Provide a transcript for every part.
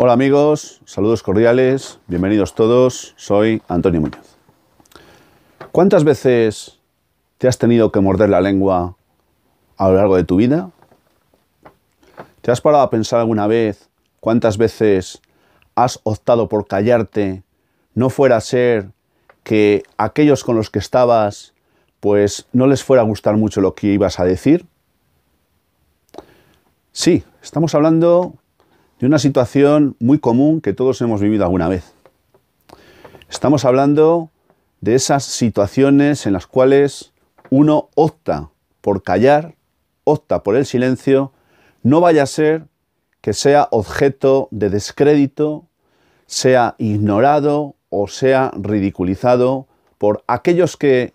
Hola amigos, saludos cordiales, bienvenidos todos, soy Antonio Muñoz. ¿Cuántas veces te has tenido que morder la lengua a lo largo de tu vida? ¿Te has parado a pensar alguna vez cuántas veces has optado por callarte, no fuera a ser que aquellos con los que estabas, pues no les fuera a gustar mucho lo que ibas a decir? Sí, estamos hablando de una situación muy común que todos hemos vivido alguna vez. Estamos hablando de esas situaciones en las cuales uno opta por callar, opta por el silencio, no vaya a ser que sea objeto de descrédito, sea ignorado o sea ridiculizado por aquellos que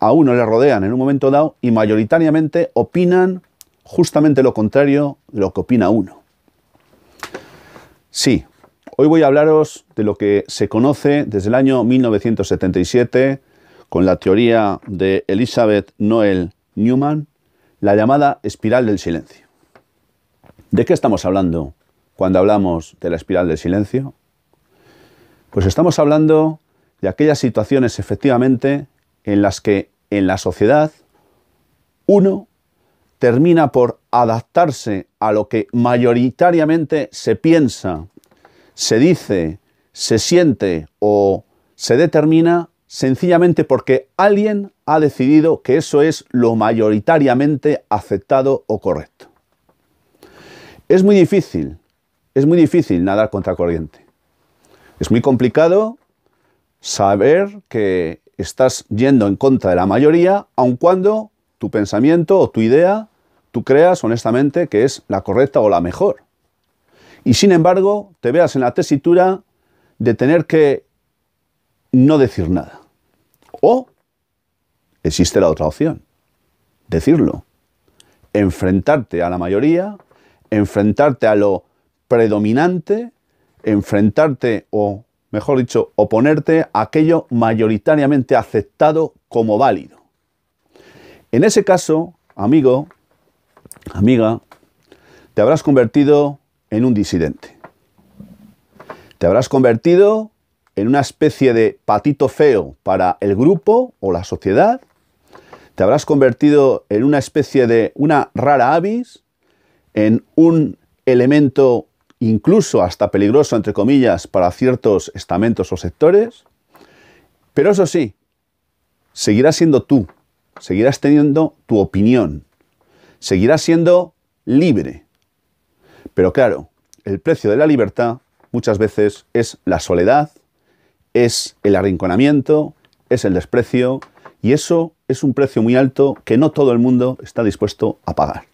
a uno le rodean en un momento dado y mayoritariamente opinan justamente lo contrario de lo que opina uno. Sí, hoy voy a hablaros de lo que se conoce desde el año 1977 con la teoría de Elizabeth Noel Newman, la llamada espiral del silencio. ¿De qué estamos hablando cuando hablamos de la espiral del silencio? Pues estamos hablando de aquellas situaciones efectivamente en las que en la sociedad uno termina por adaptarse a lo que mayoritariamente se piensa, se dice, se siente o se determina sencillamente porque alguien ha decidido que eso es lo mayoritariamente aceptado o correcto. Es muy difícil, es muy difícil nadar contra corriente. Es muy complicado saber que estás yendo en contra de la mayoría, aun cuando tu pensamiento o tu idea tú creas honestamente que es la correcta o la mejor. Y sin embargo, te veas en la tesitura de tener que no decir nada. O existe la otra opción, decirlo. Enfrentarte a la mayoría, enfrentarte a lo predominante, enfrentarte o, mejor dicho, oponerte a aquello mayoritariamente aceptado como válido. En ese caso, amigo, amiga, te habrás convertido en un disidente. Te habrás convertido en una especie de patito feo para el grupo o la sociedad. Te habrás convertido en una especie de una rara avis, en un elemento incluso hasta peligroso, entre comillas, para ciertos estamentos o sectores. Pero eso sí, seguirás siendo tú, seguirás teniendo tu opinión, seguirá siendo libre. Pero claro, el precio de la libertad muchas veces es la soledad, es el arrinconamiento, es el desprecio, y eso es un precio muy alto que no todo el mundo está dispuesto a pagar.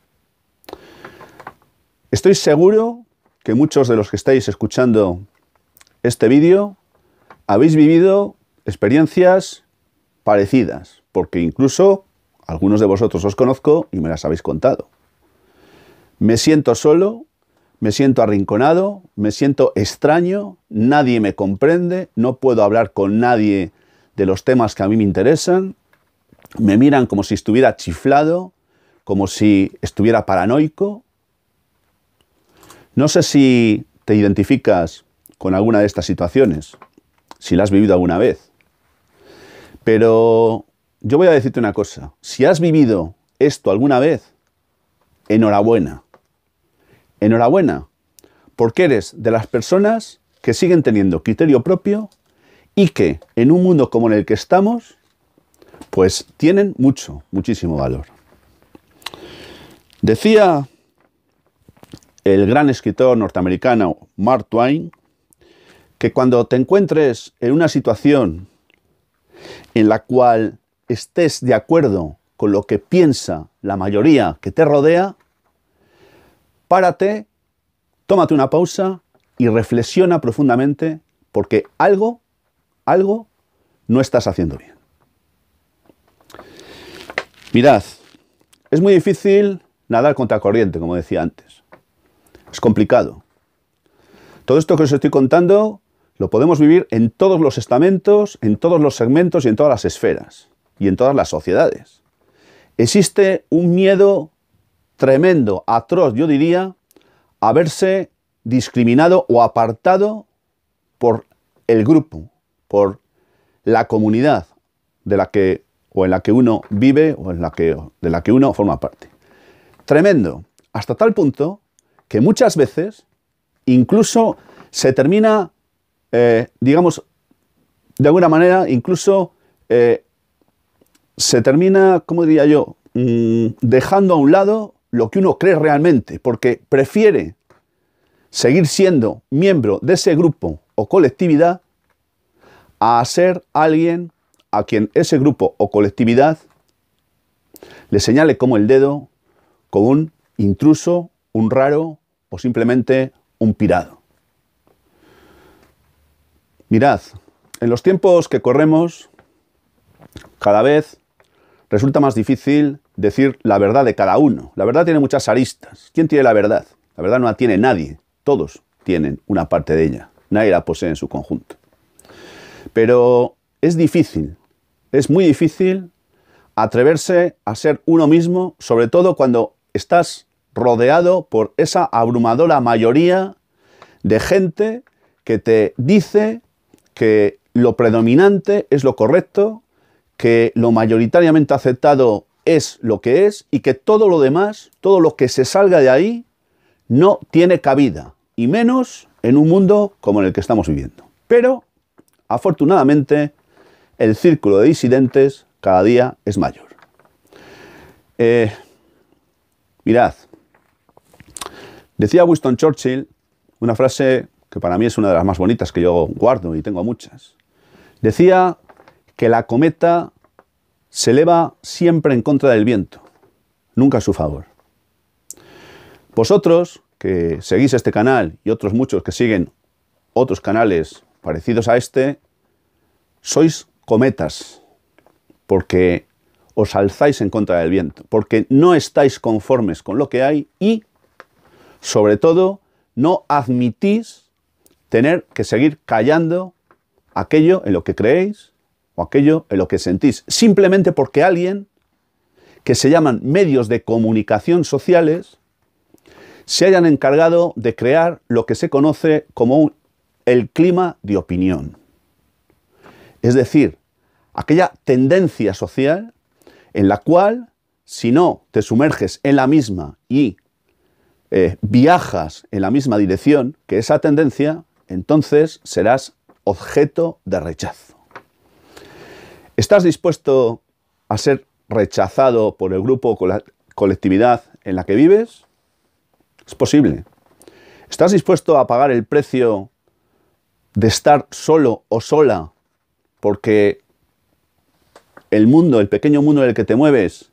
Estoy seguro que muchos de los que estáis escuchando este vídeo habéis vivido experiencias parecidas, porque incluso algunos de vosotros os conozco y me las habéis contado. Me siento solo, me siento arrinconado, me siento extraño, nadie me comprende, no puedo hablar con nadie de los temas que a mí me interesan, me miran como si estuviera chiflado, como si estuviera paranoico. No sé si te identificas con alguna de estas situaciones, si la has vivido alguna vez, pero yo voy a decirte una cosa. Si has vivido esto alguna vez, enhorabuena. Enhorabuena, porque eres de las personas que siguen teniendo criterio propio y que en un mundo como en el que estamos, pues tienen mucho, muchísimo valor. Decía el gran escritor norteamericano Mark Twain que cuando te encuentres en una situación en la cual estés de acuerdo con lo que piensa la mayoría que te rodea, párate, tómate una pausa y reflexiona profundamente porque algo, algo no estás haciendo bien. Mirad, es muy difícil nadar contra corriente, como decía antes. Es complicado. Todo esto que os estoy contando lo podemos vivir en todos los estamentos, en todos los segmentos y en todas las esferas y en todas las sociedades. Existe un miedo tremendo, atroz, yo diría, a verse discriminado o apartado por el grupo, por la comunidad de la que o en la que uno vive o en la que de la que uno forma parte. Tremendo, hasta tal punto que muchas veces incluso se termina, eh, digamos, de alguna manera, incluso eh, se termina, ¿cómo diría yo?, mm, dejando a un lado lo que uno cree realmente, porque prefiere seguir siendo miembro de ese grupo o colectividad a ser alguien a quien ese grupo o colectividad le señale como el dedo como un intruso, un raro o simplemente un pirado. Mirad, en los tiempos que corremos, cada vez resulta más difícil decir la verdad de cada uno. La verdad tiene muchas aristas. ¿Quién tiene la verdad? La verdad no la tiene nadie. Todos tienen una parte de ella. Nadie la posee en su conjunto. Pero es difícil, es muy difícil atreverse a ser uno mismo, sobre todo cuando estás rodeado por esa abrumadora mayoría de gente que te dice que lo predominante es lo correcto, que lo mayoritariamente aceptado es lo que es y que todo lo demás, todo lo que se salga de ahí, no tiene cabida, y menos en un mundo como en el que estamos viviendo. Pero, afortunadamente, el círculo de disidentes cada día es mayor. Eh, mirad, decía Winston Churchill una frase que para mí es una de las más bonitas que yo guardo y tengo muchas. Decía que la cometa se eleva siempre en contra del viento, nunca a su favor. Vosotros, que seguís este canal y otros muchos que siguen otros canales parecidos a este, sois cometas, porque os alzáis en contra del viento, porque no estáis conformes con lo que hay y, sobre todo, no admitís tener que seguir callando aquello en lo que creéis o aquello en lo que sentís, simplemente porque alguien que se llaman medios de comunicación sociales se hayan encargado de crear lo que se conoce como el clima de opinión. Es decir, aquella tendencia social en la cual, si no te sumerges en la misma y eh, viajas en la misma dirección que esa tendencia, entonces serás objeto de rechazo. ¿Estás dispuesto a ser rechazado por el grupo o colectividad en la que vives? Es posible. ¿Estás dispuesto a pagar el precio de estar solo o sola porque el mundo, el pequeño mundo en el que te mueves,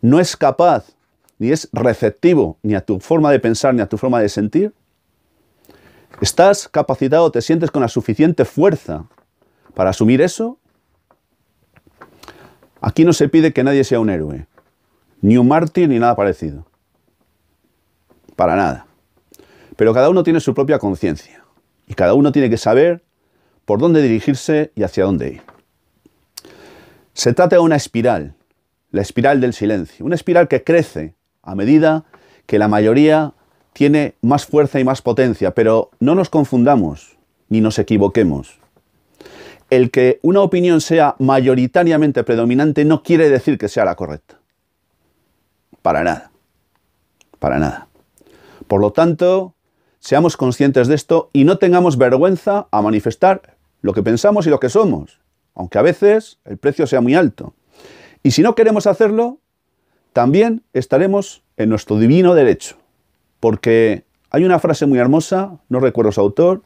no es capaz ni es receptivo ni a tu forma de pensar ni a tu forma de sentir? ¿Estás capacitado, te sientes con la suficiente fuerza para asumir eso? Aquí no se pide que nadie sea un héroe, ni un mártir, ni nada parecido. Para nada. Pero cada uno tiene su propia conciencia y cada uno tiene que saber por dónde dirigirse y hacia dónde ir. Se trata de una espiral, la espiral del silencio, una espiral que crece a medida que la mayoría tiene más fuerza y más potencia, pero no nos confundamos ni nos equivoquemos el que una opinión sea mayoritariamente predominante no quiere decir que sea la correcta. Para nada. Para nada. Por lo tanto, seamos conscientes de esto y no tengamos vergüenza a manifestar lo que pensamos y lo que somos, aunque a veces el precio sea muy alto. Y si no queremos hacerlo, también estaremos en nuestro divino derecho, porque hay una frase muy hermosa, no recuerdo su autor,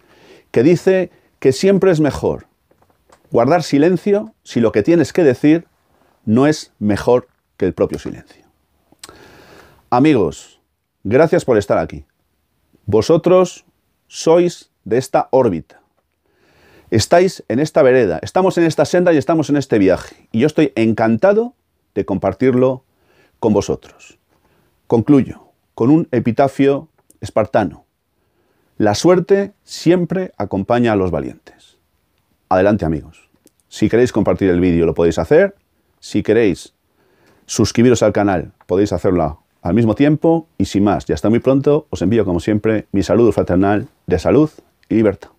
que dice que siempre es mejor guardar silencio si lo que tienes que decir no es mejor que el propio silencio. Amigos, gracias por estar aquí. Vosotros sois de esta órbita. Estáis en esta vereda, estamos en esta senda y estamos en este viaje. Y yo estoy encantado de compartirlo con vosotros. Concluyo con un epitafio espartano. La suerte siempre acompaña a los valientes adelante amigos. Si queréis compartir el vídeo lo podéis hacer. Si queréis suscribiros al canal podéis hacerlo al mismo tiempo. Y sin más, ya está muy pronto, os envío como siempre mi saludo fraternal de salud y libertad.